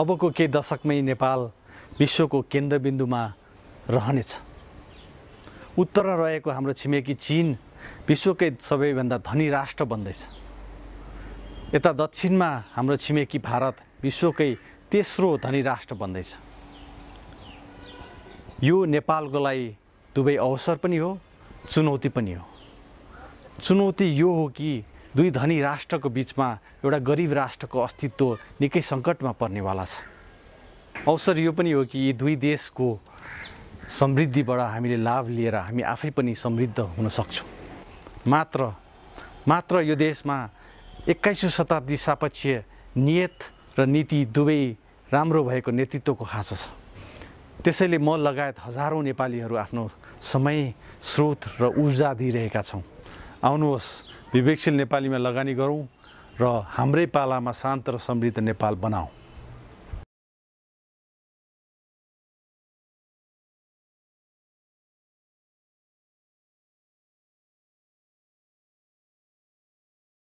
अबको केही दशकमै नेपाल विश्वको केन्द्रबिन्दुमा रहनेछ उत्तर रहेको हाम्रो छिमेकी चिन विश्वकै सबैभन्दा धनी राष्ट्र बन्दैछ यता दक्षिणमा हाम्रो छिमेकी भारत विश्वकै तेस्रो धनी राष्ट्र बन्दैछ यो नेपालको लागि दुवै अवसर पनि हो चुनौती पनि हो चुनौती यो हो कि दुई धनी राष्ट्रको बिचमा एउटा गरिब राष्ट्रको अस्तित्व निकै सङ्कटमा पर्नेवाला छ अवसर यो पनि हो कि यी दुई देशको समृद्धिबाट हामीले लाभ लिएर हामी आफै पनि समृद्ध हुन सक्छौँ मात्र मात्र यो देशमा एक्काइसौँ शताब्दी सापक्षीय नियत र नीति दुवै राम्रो भएको नेतृत्वको खाँचो छ त्यसैले म लगायत हजारौँ नेपालीहरू आफ्नो समय स्रोत र ऊर्जा दिइरहेका छौँ आउनुहोस् विवेकशील नेपालीमा लगानी गरौँ र हाम्रै पालामा शान्त र समृद्ध नेपाल बनाऊ